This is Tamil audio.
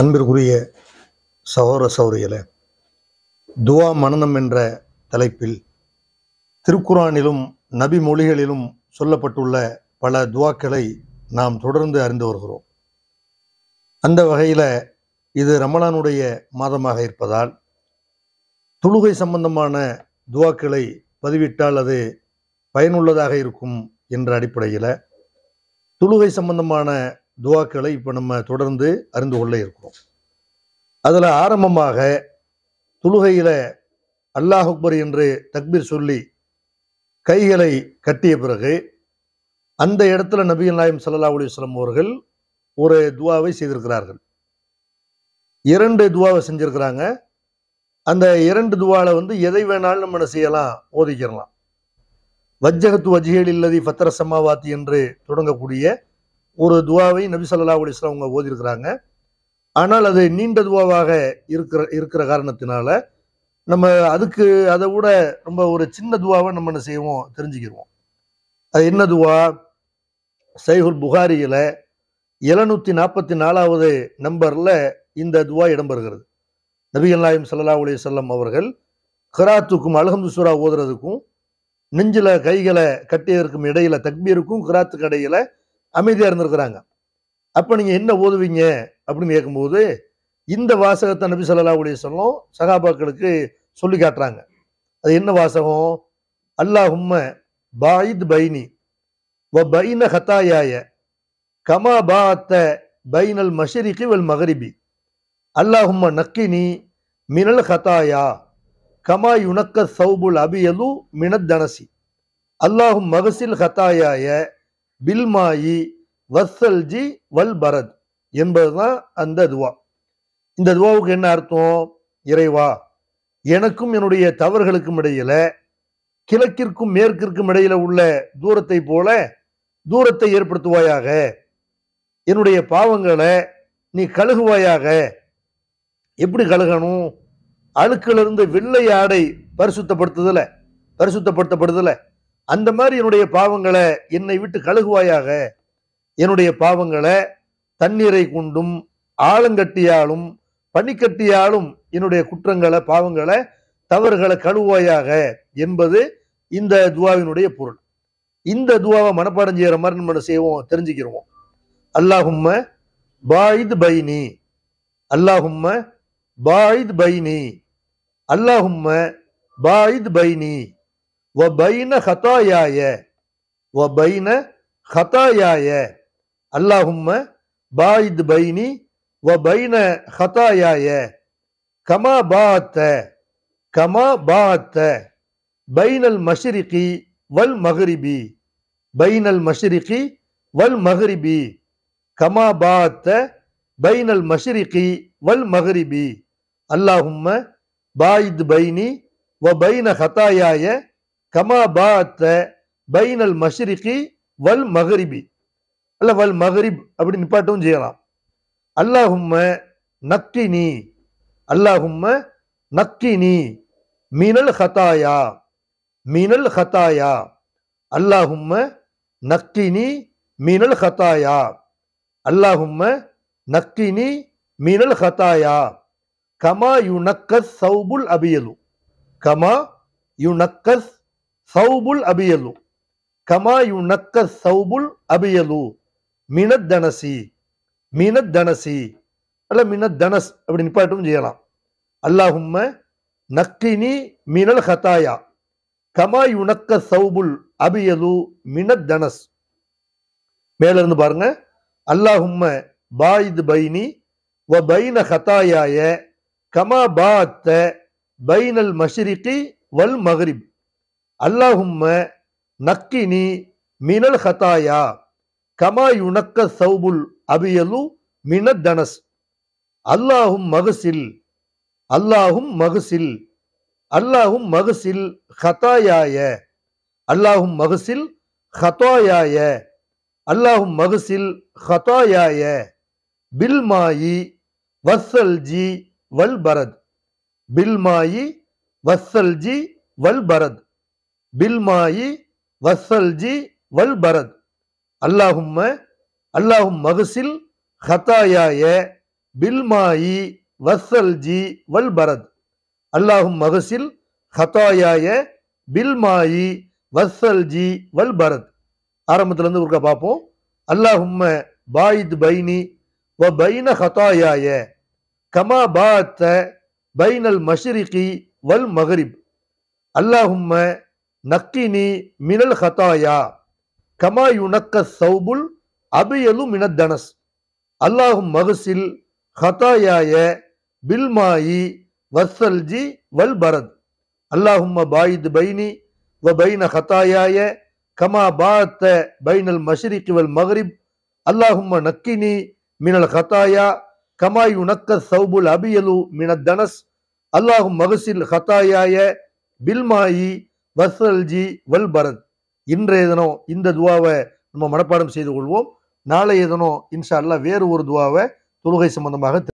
அன்பிற்குரிய சகோர சௌரியலே துவா மனநம் என்ற தலைப்பில் திருக்குறானிலும் நபி மொழிகளிலும் சொல்லப்பட்டுள்ள பல துவாக்களை நாம் தொடர்ந்து அறிந்து வருகிறோம் அந்த வகையில் இது ரமலானுடைய மாதமாக இருப்பதால் தொழுகை சம்பந்தமான துவாக்களை பதிவிட்டால் அது பயனுள்ளதாக இருக்கும் என்ற அடிப்படையில் துளுகை சம்பந்தமான துவாக்களை இப்போ நம்ம தொடர்ந்து அறிந்து கொள்ள இருக்கிறோம் அதில் ஆரம்பமாக துளுகையில் அல்லாஹ் அக்பர் என்று தக்பீர் சொல்லி கைகளை கட்டிய பிறகு அந்த இடத்துல நபிகள் நாயம் சல்லா அலிஸ்லாம் அவர்கள் ஒரு துவாவை செய்திருக்கிறார்கள் இரண்டு துவாவை செஞ்சுருக்கிறாங்க அந்த இரண்டு துவாவில் வந்து எதை வேணாலும் நம்ம செய்யலாம் ஓதிக்கிறலாம் வஜ்ஜகத்து வஜ்ஹேல் இல்லதி ஃபத்தர சம்மாவாத்தி என்று தொடங்கக்கூடிய ஒரு துவாவை நபி சொல்லா இஸ்லாம் அவங்க ஓதிருக்கிறாங்க ஆனால் அது நீண்ட துவாவாக இருக்கிற இருக்கிற காரணத்தினால நம்ம அதுக்கு அதை விட ரொம்ப ஒரு சின்ன துவாவை நம்ம என்ன செய்வோம் தெரிஞ்சுக்கிடுவோம் அது என்ன துவா சைஹுல் புகாரியில் எழுநூற்றி நாற்பத்தி நாலாவது நம்பரில் இந்த துவா இடம்பெறுகிறது நபிகள் நாயம் சல்லா அலி சொல்லம் அவர்கள் கராத்துக்கும் அலகம்து சுரா ஓதுறதுக்கும் நெஞ்சில் கைகளை கட்டியதற்கும் இடையில தக்பீருக்கும் குராத்துக்கு இடையில அமைதியாக இருந்திருக்கிறாங்க அப்போ நீங்கள் என்ன ஓதுவீங்க அப்படின்னு கேட்கும்போது இந்த வாசகத்தை நபி சொல்லலா உடைய சொல்லும் சகாபாக்களுக்கு சொல்லி காட்டுறாங்க அது என்ன வாசகம் அல்லாஹும்ம பாயித் பைனி வ பைன ஹத்தாயாய கமா பாத்த பைனல் மஷரிக்கு வல் மகரிபி அல்லாஹும்ம நக்கினி மினல் ஹத்தாயா கமா யுனக்க சௌபுல் அபியலு மினத் தனசி அல்லாஹும் மகசில் ஹத்தாயாய பில்மாயி வஸ்ஸல்ஜி வல் பரத் என்பதுதான் அந்த துவா இந்த துவாவுக்கு என்ன அர்த்தம் இறைவா எனக்கும் என்னுடைய தவறுகளுக்கும் இடையில கிழக்கிற்கும் மேற்கிற்கும் இடையில உள்ள தூரத்தை போல தூரத்தை ஏற்படுத்துவாயாக என்னுடைய பாவங்களை நீ கழுகுவாயாக எப்படி கழுகணும் அழுக்கிலிருந்து வெள்ளை ஆடை பரிசுத்தப்படுத்துதல பரிசுத்தப்படுத்தப்படுதல அந்த மாதிரி என்னுடைய பாவங்களை என்னை விட்டு கழுகுவாயாக என்னுடைய பாவங்களை தண்ணீரை கொண்டும் ஆழங்கட்டியாலும் பனிக்கட்டியாலும் என்னுடைய குற்றங்களை பாவங்களை தவறுகளை கழுவாயாக என்பது இந்த துவாவினுடைய பொருள் இந்த துவாவை மனப்பாடம் செய்கிற மாதிரி நம்ம செய்வோம் தெரிஞ்சுக்கிறோம் அல்லாஹும்ம பாயித் பைனி அல்லாஹும்ம பாயித் பைனி அல்லாஹும்ம பாயித் பைனி வ பைன ஹதாயாய வ பைன ஹதாயாய அல்லாஹும்ம பாயித் பைனி வ பைன ஹதாயாய கமா பாத்த கமா பாத்த பைனல் மஷ்ரிகி வல் மஹ்ரிபி பைனல் மஷ்ரிகி வல் மஹ்ரிபி கமா பாத்த பைனல் மஷ்ரிகி வல் மஹ்ரிபி அல்லாஹும்ம பாயித் பைனி வ பைன ஹதாயாய கமா பாத்த பைனல் மஷ்ரிகி வல் மஹரிபி அல்ல வல் மஹரிப் அப்படி நிப்பாட்டவும் செய்யலாம் அல்லாஹும்ம நக்கினி அல்லாஹும்ம நக்கினி மீனல் ஹதாயா மீனல் ஹதாயா அல்லாஹும்ம நக்கினி மீனல் ஹதாயா அல்லாஹும்ம நக்கினி மீனல் ஹதாயா கமா யுனக்கஸ் சௌபுல் அபியலு கமா யுனக்கஸ் சௌபுல் அபியலு கமா யுனக்கஸ் சௌபுல் அபியலு மினத் தனசி மினத் தனசி அல்ல மினத் தனஸ் அப்படி நிப்பாட்டும் செய்யலாம் அல்லாஹும்ம நக்கினி மினல் ஹதாயா கமா யுனக்க சௌபுல் அபியலு மினத் தனஸ் மேல இருந்து பாருங்க அல்லாஹும்ம பாயித் பைனி வ பைன ஹதாயாய கமா பாத்த பைனல் மஷ்ரிகி வல் மஹரிப் அல்லாஹும்ம நக்கினி மினல் ஹதாயா கமா யுனக்க சௌபுல் அபியலு மின தனஸ் அல்லாஹும் மகசில் அல்லாஹும் மகசில் அல்லாஹும் மகசில் ஹதாயாய அல்லாஹும் மகசில் ஹதாயாய அல்லாஹும் மகசில் ஹதாயாய பில்மாயி வசல்ஜி வல் பரத் பில்மாயி வசல்ஜி வல் பரத் பில்மாயி வசல்ஜி வல் பரத் அல்லாஹும்ம அல்லாஹும் மகசில் ஹதாயாய பில்மாயி வசல்ஜி வல் பரத் அல்லாஹும் மகசில் ஹதாயாய பில்மாயி வசல்ஜி வல் பரத் ஆரம்பத்துலேருந்து ஒருக்கா பார்ப்போம் அல்லாஹும் பாயித் பைனி வ பைன ஹதாயாய كما بات بين المشرق والمغرب اللهم نقني من الخطايا كما ينقى الثوب الأبيض من الدنس اللهم اغسل خطاياي بالماء والثلج والبرد اللهم باعد بيني وبين خطاياي كما بات بين المشرق والمغرب اللهم نقني من الخطايا கமாய் உனக்க சௌபுல் அபியலு மின தனஸ் அல்லாஹும் மகசில் ஹத்தாயாய பில்மாயி வசல்ஜி வல் பரத் இன்றைய தினம் இந்த துவாவை நம்ம மனப்பாடம் செய்து கொள்வோம் நாளைய தினம் இன்ஷா அல்லா வேறு ஒரு துவாவை தொழுகை சம்பந்தமாக